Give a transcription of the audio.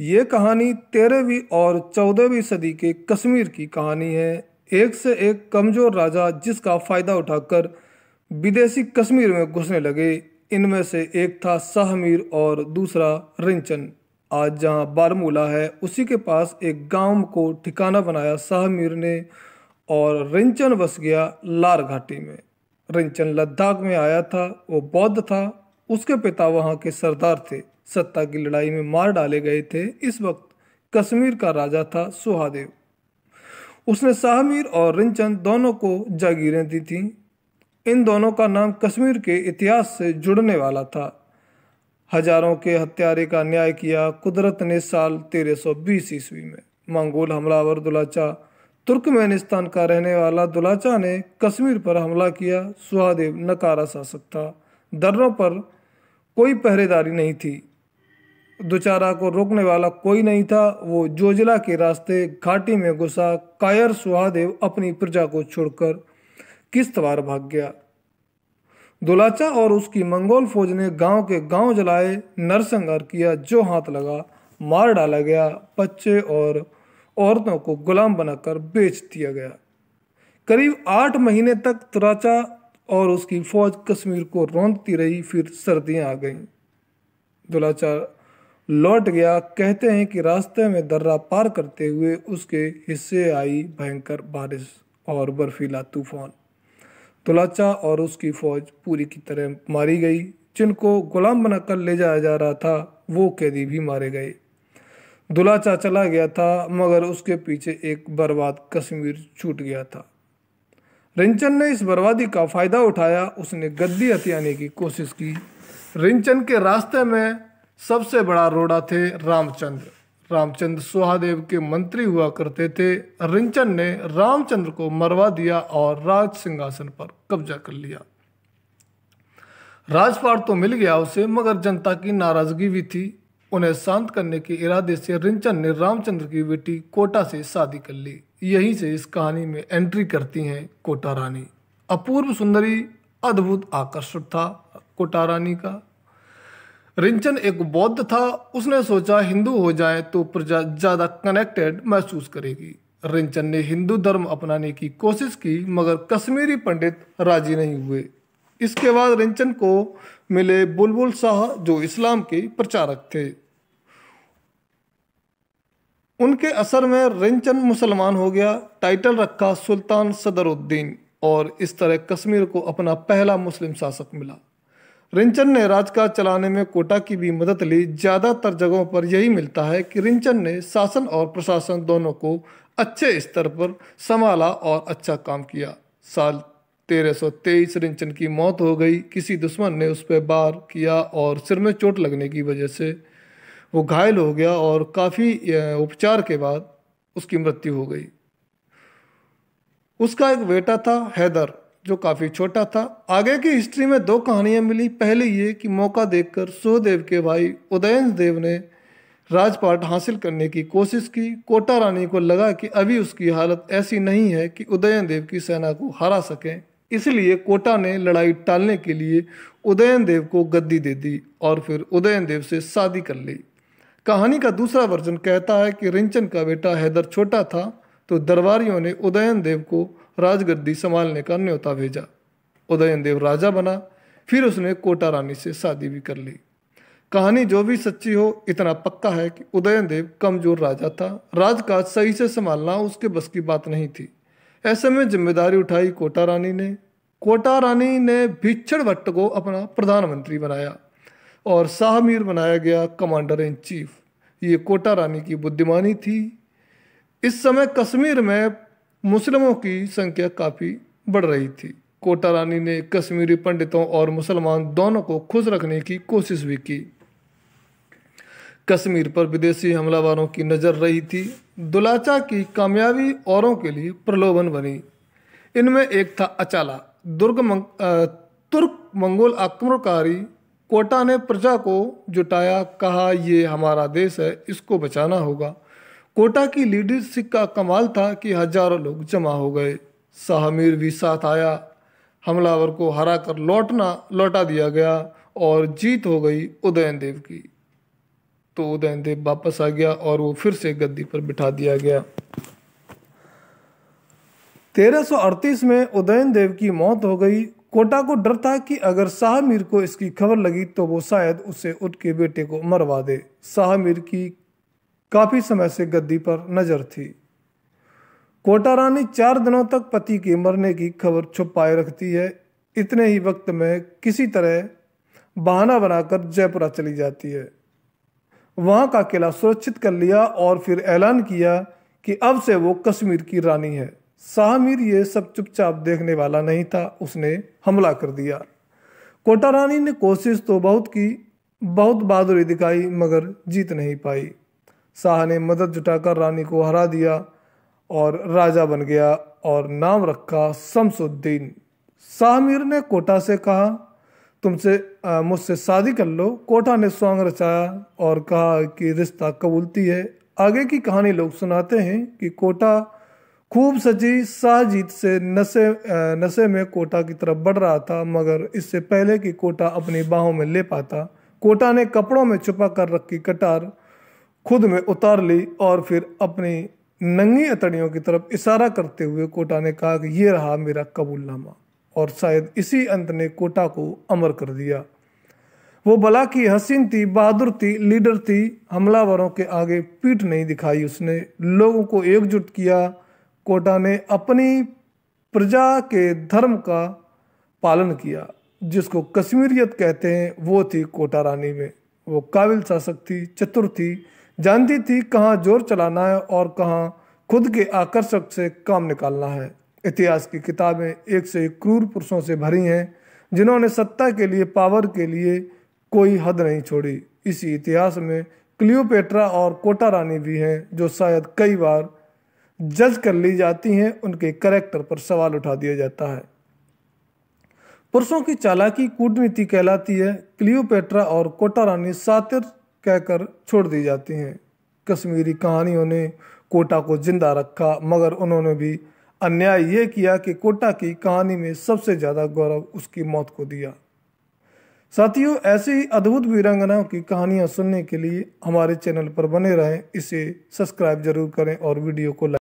ये कहानी तेरहवीं और चौदहवीं सदी के कश्मीर की कहानी है एक से एक कमजोर राजा जिसका फायदा उठाकर विदेशी कश्मीर में घुसने लगे इनमें से एक था शाहमीर और दूसरा रिंचन आज जहां बारमूला है उसी के पास एक गांव को ठिकाना बनाया शाहमीर ने और रिंचन बस गया लार घाटी में रिंचन लद्दाख में आया था वो बौद्ध था उसके पिता वहाँ के सरदार थे सत्ता की लड़ाई में मार डाले गए थे इस वक्त कश्मीर का राजा था सुहादेव उसने शाहमीर और रिंचंद दोनों को जागीरें दी थीं इन दोनों का नाम कश्मीर के इतिहास से जुड़ने वाला था हजारों के हत्यारे का न्याय किया कुदरत ने साल 1320 ईस्वी में मंगोल हमलावर दुलाचा तुर्कमेनिस्तान का रहने वाला दुलाचा ने कश्मीर पर हमला किया सुहादेव नकारा शासक था दर्रों पर कोई पहरेदारी नहीं थी दुचारा को रोकने वाला कोई नहीं था वो जोजिला के रास्ते घाटी में घुसा कायर सुहादेव अपनी प्रजा को छोड़कर किस्तवार भाग गया दुलाचा और उसकी मंगोल फौज ने गांव के गांव जलाए नरसंहार किया जो हाथ लगा मार डाला गया बच्चे और औरतों को गुलाम बनाकर बेच दिया गया करीब आठ महीने तक तुराचा और उसकी फौज कश्मीर को रौंदती रही फिर सर्दियां आ गईं दुलाचार लौट गया कहते हैं कि रास्ते में दर्रा पार करते हुए उसके हिस्से आई भयंकर बारिश और बर्फीला तूफान तुलाचा और उसकी फौज पूरी की तरह मारी गई जिनको गुलाम बनाकर ले जाया जा रहा था वो कैदी भी मारे गए दुलाचा चला गया था मगर उसके पीछे एक बर्बाद कश्मीर छूट गया था रिंचन ने इस बर्बादी का फ़ायदा उठाया उसने गद्दी हथियाने की कोशिश की रिंचन के रास्ते में सबसे बड़ा रोड़ा थे रामचंद्र रामचंद्र सुहादेव के मंत्री हुआ करते थे रिंचन ने रामचंद्र को मरवा दिया और राज सिंहासन पर कब्जा कर लिया राजपाट तो मिल गया उसे मगर जनता की नाराजगी भी थी उन्हें शांत करने के इरादे से रिंचन ने रामचंद्र की बेटी कोटा से शादी कर ली यहीं से इस कहानी में एंट्री करती हैं कोटा रानी अपूर्व सुंदरी अद्भुत आकर्षक था कोटा रानी का रिंचन एक बौद्ध था उसने सोचा हिंदू हो जाए तो प्रजा ज़्यादा कनेक्टेड महसूस करेगी रिंचन ने हिंदू धर्म अपनाने की कोशिश की मगर कश्मीरी पंडित राजी नहीं हुए इसके बाद रिंचन को मिले बुलबुल शाह जो इस्लाम के प्रचारक थे उनके असर में रिंचन मुसलमान हो गया टाइटल रखा सुल्तान सदरुद्दीन और इस तरह कश्मीर को अपना पहला मुस्लिम शासक मिला रिंचन ने राजकाज चलाने में कोटा की भी मदद ली ज़्यादातर जगहों पर यही मिलता है कि रिंचन ने शासन और प्रशासन दोनों को अच्छे स्तर पर संभाला और अच्छा काम किया साल तेरह सौ तेईस रिंचन की मौत हो गई किसी दुश्मन ने उस पर बार किया और सिर में चोट लगने की वजह से वो घायल हो गया और काफ़ी उपचार के बाद उसकी मृत्यु हो गई उसका एक बेटा था हैदर जो काफ़ी छोटा था आगे की हिस्ट्री में दो कहानियाँ मिली पहली ये कि मौका देखकर सुहदेव के भाई उदयन देव ने राजपाट हासिल करने की कोशिश की कोटा रानी को लगा कि अभी उसकी हालत ऐसी नहीं है कि उदयन देव की सेना को हरा सकें इसलिए कोटा ने लड़ाई टालने के लिए उदयन देव को गद्दी दे दी और फिर उदयन देव से शादी कर ली कहानी का दूसरा वर्जन कहता है कि रिंचन का बेटा हैदर छोटा था तो दरबारियों ने उदयन देव को राजगद्दी संभालने का न्योता भेजा उदयन देव राजा बना फिर उसने कोटा रानी से शादी भी कर ली कहानी जो भी सच्ची हो इतना पक्का है कि उदयन देव कमजोर राजा था राज का सही से संभालना उसके बस की बात नहीं थी ऐसे में जिम्मेदारी उठाई कोटा रानी ने कोटा रानी ने भीक्षण भट्ट को अपना प्रधानमंत्री बनाया और शाहमीर बनाया गया कमांडर इन चीफ ये कोटा रानी की बुद्धिमानी थी इस समय कश्मीर में मुस्लिमों की संख्या काफ़ी बढ़ रही थी कोटा रानी ने कश्मीरी पंडितों और मुसलमान दोनों को खुश रखने की कोशिश भी की कश्मीर पर विदेशी हमलावरों की नज़र रही थी दुलाचा की कामयाबी औरों के लिए प्रलोभन बनी इनमें एक था अचाला दुर्ग मंग, आ, तुर्क मंगोल आक्रमणकारी कोटा ने प्रजा को जुटाया कहा ये हमारा देश है इसको बचाना होगा कोटा की लीडरशिप का कमाल था कि हजारों लोग जमा हो गए शाहमीर भी साथ आया हमलावर को हरा कर लौटना लौटा दिया गया और जीत हो गई उदयन देव की तो उदयनदेव वापस आ गया और वो फिर से गद्दी पर बिठा दिया गया 1338 में उदयनदेव की मौत हो गई कोटा को डर था कि अगर शाहमीर को इसकी खबर लगी तो वो शायद उसे उसके बेटे को मरवा दे शाहमीर की काफ़ी समय से गद्दी पर नज़र थी कोटा रानी चार दिनों तक पति के मरने की खबर छुपाए रखती है इतने ही वक्त में किसी तरह बहाना बनाकर जयपुरा चली जाती है वहाँ का किला सुरक्षित कर लिया और फिर ऐलान किया कि अब से वो कश्मीर की रानी है शाहमीर ये सब चुपचाप देखने वाला नहीं था उसने हमला कर दिया कोटा रानी ने कोशिश तो बहुत की बहुत बहादुरी दिखाई मगर जीत नहीं पाई शाह ने मदद जुटाकर रानी को हरा दिया और राजा बन गया और नाम रखा शमसुद्दीन शाहमीर ने कोटा से कहा तुमसे मुझसे शादी कर लो कोठा ने सॉन्ग रचाया और कहा कि रिश्ता कबूलती है आगे की कहानी लोग सुनाते हैं कि कोटा खूब सजी शाहजीत से नशे नशे में कोटा की तरफ बढ़ रहा था मगर इससे पहले कि कोटा अपनी बाहों में ले पाता कोटा ने कपड़ों में छुपा कर रखी कटार खुद में उतार ली और फिर अपनी नंगी अतड़ियों की तरफ इशारा करते हुए कोटा ने कहा कि ये रहा मेरा कबूलनामा और शायद इसी अंत ने कोटा को अमर कर दिया वो बला की हसीन थी बहादुर थी लीडर थी हमलावरों के आगे पीठ नहीं दिखाई उसने लोगों को एकजुट किया कोटा ने अपनी प्रजा के धर्म का पालन किया जिसको कश्मीरियत कहते हैं वो थी कोटा रानी में वो काबिल शासक थी चतुर थी जानती थी कहाँ जोर चलाना है और कहाँ खुद के आकर्षक से काम निकालना है इतिहास की किताबें एक से एक क्रूर पुरुषों से भरी हैं जिन्होंने सत्ता के लिए पावर के लिए कोई हद नहीं छोड़ी इसी इतिहास में क्लियोपेट्रा और कोटा रानी भी हैं जो शायद कई बार जज कर ली जाती हैं उनके करेक्टर पर सवाल उठा दिया जाता है पुरुषों की चालाकी कूटनीति कहलाती है क्लियोपेट्रा और कोटा रानी सातिर कहकर छोड़ दी जाती हैं कश्मीरी कहानियों ने कोटा को जिंदा रखा मगर उन्होंने भी अन्याय ये किया कि कोटा की कहानी में सबसे ज़्यादा गौरव उसकी मौत को दिया साथियों ऐसी ही अद्भुत वीरांगनाओं की कहानियां सुनने के लिए हमारे चैनल पर बने रहें इसे सब्सक्राइब जरूर करें और वीडियो को